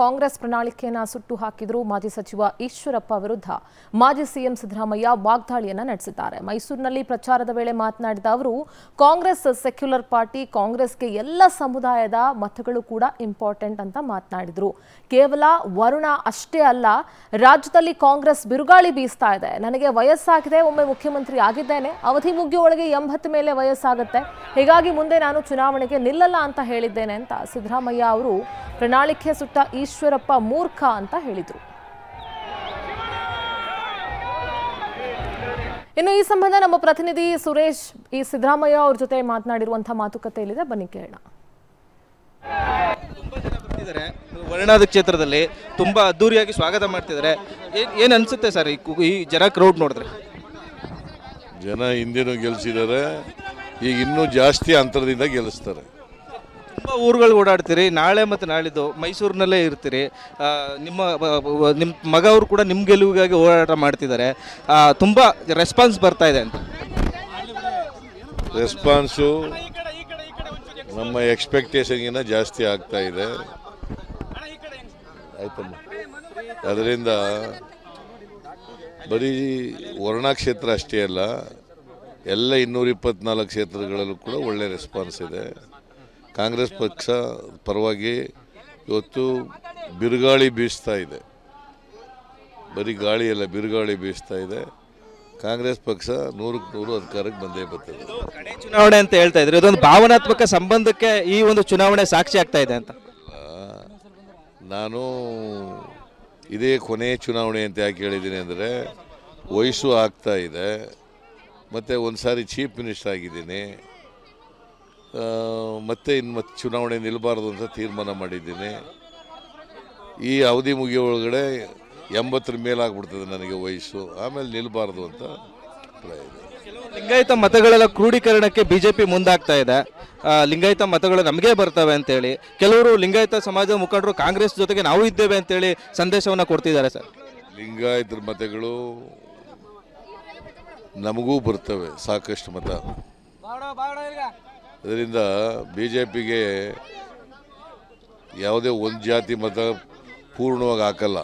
ಕಾಂಗ್ರೆಸ್ ಪ್ರಣಾಳಿಕೆಯನ್ನು ಸುಟ್ಟು ಹಾಕಿದ್ರು ಮಾಜಿ ಸಚಿವ ಈಶ್ವರಪ್ಪ ವಿರುದ್ಧ ಮಾಜಿ ಸಿಎಂ ಸಿದ್ದರಾಮಯ್ಯ ವಾಗ್ದಾಳಿಯನ್ನ ನಡೆಸಿದ್ದಾರೆ ಮೈಸೂರಿನಲ್ಲಿ ಪ್ರಚಾರದ ವೇಳೆ ಮಾತನಾಡಿದ ಅವರು ಕಾಂಗ್ರೆಸ್ ಸೆಕ್ಯುಲರ್ ಪಾರ್ಟಿ ಕಾಂಗ್ರೆಸ್ಗೆ ಎಲ್ಲ ಸಮುದಾಯದ ಮತಗಳು ಕೂಡ ಇಂಪಾರ್ಟೆಂಟ್ ಅಂತ ಮಾತನಾಡಿದ್ರು ಕೇವಲ ವರುಣ ಅಷ್ಟೇ ಅಲ್ಲ ರಾಜ್ಯದಲ್ಲಿ ಕಾಂಗ್ರೆಸ್ ಬಿರುಗಾಳಿ ಬೀಸ್ತಾ ಇದೆ ನನಗೆ ವಯಸ್ಸಾಗಿದೆ ಒಮ್ಮೆ ಮುಖ್ಯಮಂತ್ರಿ ಆಗಿದ್ದೇನೆ ಅವಧಿ ಒಳಗೆ ಎಂಬತ್ತು ಮೇಲೆ ವಯಸ್ಸಾಗುತ್ತೆ ಹೀಗಾಗಿ ಮುಂದೆ ನಾನು ಚುನಾವಣೆಗೆ ನಿಲ್ಲಲ್ಲ ಅಂತ ಹೇಳಿದ್ದೇನೆ ಅಂತ ಸಿದ್ದರಾಮಯ್ಯ ಅವರು ಪ್ರಣಾಳಿಕೆ ಸುಟ್ಟ ಈಶ್ವರಪ್ಪ ಮೂರ್ಖ ಅಂತ ಹೇಳಿದರು ಇನ್ನು ಈ ಸಂಬಂಧ ನಮ್ಮ ಪ್ರತಿನಿಧಿ ಸುರೇಶ್ ಈ ಸಿದ್ದರಾಮಯ್ಯ ಅವ್ರ ಜೊತೆ ಮಾತನಾಡಿರುವಂತಹ ಇಲ್ಲಿದೆ ಬನ್ನಿ ಕೇಳೋಣ ವರ್ಣಾದ ಕ್ಷೇತ್ರದಲ್ಲಿ ತುಂಬಾ ಅದ್ದೂರಿಯಾಗಿ ಸ್ವಾಗತ ಮಾಡ್ತಿದ್ದಾರೆ ಏನ್ ಅನ್ಸುತ್ತೆ ಸರ್ ಈ ಜನ ಕ್ರೌಡ್ ನೋಡಿದ್ರೆ ಜನ ಹಿಂದೇನು ಗೆಲ್ಸಿದ್ದಾರೆ ಈಗ ಇನ್ನೂ ಜಾಸ್ತಿ ಅಂತರದಿಂದ ಗೆಲ್ಲಿಸ್ತಾರೆ ತುಂಬ ಊರುಗಳು ಓಡಾಡ್ತೀರಿ ನಾಳೆ ಮತ್ತು ನಾಳಿದ್ದು ಮೈಸೂರಿನಲ್ಲೇ ಇರ್ತೀರಿ ನಿಮ್ಮ ನಿಮ್ಮ ಮಗ ಅವರು ಕೂಡ ನಿಮ್ಮ ಗೆಲುವಿಗಾಗಿ ಹೋರಾಟ ಮಾಡ್ತಿದ್ದಾರೆ ತುಂಬ ರೆಸ್ಪಾನ್ಸ್ ಬರ್ತಾ ಇದೆ ಅಂತ ರೆಸ್ಪಾನ್ಸು ನಮ್ಮ ಎಕ್ಸ್ಪೆಕ್ಟೇಷನ್ಗಿಂತ ಜಾಸ್ತಿ ಆಗ್ತಾ ಇದೆ ಆಯ್ತಮ್ಮ ಅದರಿಂದ ಬರೀ ವರ್ಣ ಕ್ಷೇತ್ರ ಅಷ್ಟೇ ಅಲ್ಲ ಎಲ್ಲ ಇನ್ನೂರ ಇಪ್ಪತ್ನಾಲ್ಕು ಕ್ಷೇತ್ರಗಳಲ್ಲೂ ಕೂಡ ಒಳ್ಳೆ ರೆಸ್ಪಾನ್ಸ್ ಇದೆ ಕಾಂಗ್ರೆಸ್ ಪಕ್ಷ ಪರವಾಗಿ ಇವತ್ತು ಬಿರುಗಾಳಿ ಬೀಸ್ತಾ ಇದೆ ಬರೀ ಗಾಳಿ ಎಲ್ಲ ಬಿರುಗಾಳಿ ಬೀಸ್ತಾ ಇದೆ ಕಾಂಗ್ರೆಸ್ ಪಕ್ಷ ನೂರಕ್ಕೆ ನೂರು ಅಧಿಕಾರಕ್ಕೆ ಬಂದೇ ಬರ್ತದೆ ಚುನಾವಣೆ ಅಂತ ಹೇಳ್ತಾ ಇದ್ರೆ ಇದೊಂದು ಭಾವನಾತ್ಮಕ ಸಂಬಂಧಕ್ಕೆ ಈ ಒಂದು ಚುನಾವಣೆ ಸಾಕ್ಷಿ ಆಗ್ತಾ ಇದೆ ಅಂತ ನಾನು ಇದೇ ಕೊನೆ ಚುನಾವಣೆ ಅಂತ ಯಾಕೆ ಹೇಳಿದ್ದೀನಿ ಅಂದರೆ ವಯಸ್ಸು ಆಗ್ತಾ ಇದೆ ಮತ್ತು ಒಂದು ಸಾರಿ ಚೀಫ್ ಮಿನಿಸ್ಟರ್ ಆಗಿದ್ದೀನಿ ಮತ್ತೆ ಇನ್ನು ಮತ್ತೆ ಚುನಾವಣೆ ನಿಲ್ಲಬಾರ್ದು ಅಂತ ತೀರ್ಮಾನ ಮಾಡಿದ್ದೀನಿ ಈ ಅವಧಿ ಮುಗಿಯೋ ಒಳಗಡೆ ಎಂಬತ್ತರ ಮೇಲಾಗ್ಬಿಡ್ತದೆ ನನಗೆ ವಯಸ್ಸು ಆಮೇಲೆ ನಿಲ್ಲಬಾರ್ದು ಅಂತ ಇದೆ ಲಿಂಗಾಯತ ಮತಗಳೆಲ್ಲ ಕ್ರೋಢೀಕರಣಕ್ಕೆ ಬಿಜೆಪಿ ಮುಂದಾಗ್ತಾ ಇದೆ ಲಿಂಗಾಯತ ಮತಗಳು ನಮಗೆ ಬರ್ತವೆ ಅಂತೇಳಿ ಕೆಲವರು ಲಿಂಗಾಯತ ಸಮಾಜದ ಮುಖಂಡರು ಕಾಂಗ್ರೆಸ್ ಜೊತೆಗೆ ನಾವು ಇದ್ದೇವೆ ಅಂತೇಳಿ ಸಂದೇಶವನ್ನು ಕೊಡ್ತಿದ್ದಾರೆ ಸರ್ ಲಿಂಗಾಯತರ ಮತಗಳು ನಮಗೂ ಬರ್ತವೆ ಸಾಕಷ್ಟು ಮತ ಇದರಿಂದ ಬಿ ಜೆ ಪಿಗೆ ಯಾವುದೇ ಒಂದು ಜಾತಿ ಮತ ಪೂರ್ಣವಾಗಿ ಹಾಕಲ್ಲ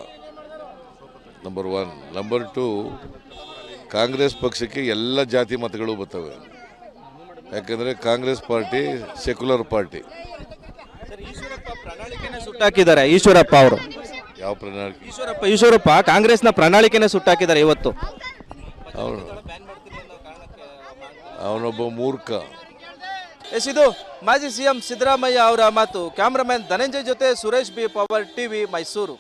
number one number two Congress ಪಕ್ಷಕ್ಕೆ ಎಲ್ಲ ಜಾತಿ ಮತಗಳು ಬರ್ತವೆ ಯಾಕೆಂದರೆ ಕಾಂಗ್ರೆಸ್ ಪಾರ್ಟಿ ಸೆಕ್ಯುಲರ್ ಪಾರ್ಟಿ ಸುಟ್ಟಾಕಿದ್ದಾರೆ ಈಶ್ವರಪ್ಪ ಅವರು ಯಾವ ಪ್ರಣಾಳಿಕೆ ಈಶ್ವರಪ್ಪ ಈಶ್ವರಪ್ಪ ಕಾಂಗ್ರೆಸ್ನ ಪ್ರಣಾಳಿಕೆನೇ ಸುಟ್ಟಾಕಿದ್ದಾರೆ ಇವತ್ತು ಅವನು ಅವನೊಬ್ಬ ಮೂರ್ಖ ಎಸ್ ಇದು ಮಾಜಿ ಸಿಎಂ ಸಿದ್ದರಾಮಯ್ಯ ಅವರ ಮಾತು ಕ್ಯಾಮ್ರಾಮನ್ ಧನಂಜಯ್ ಜೊತೆ Suresh B power TV Mysuru